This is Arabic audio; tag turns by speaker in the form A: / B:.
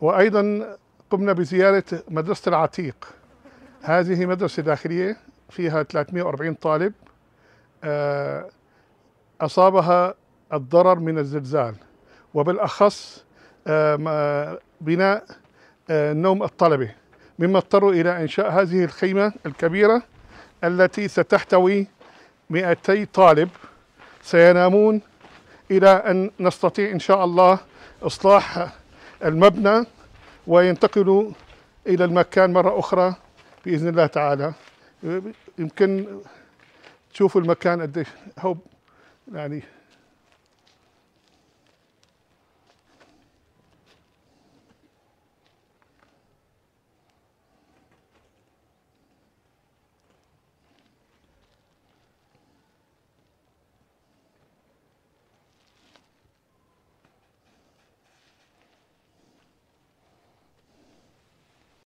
A: وأيضا قمنا بزيارة مدرسة العتيق هذه مدرسة داخلية فيها 340 طالب آه، أصابها الضرر من الزلزال وبالأخص آه، بناء آه، نوم الطلبة مما اضطروا إلى إنشاء هذه الخيمة الكبيرة التي ستحتوي 200 طالب سينامون إلى أن نستطيع إن شاء الله إصلاح المبنى وينتقلوا إلى المكان مرة أخرى بإذن الله تعالى يمكن تشوفوا المكان قديش هو يعني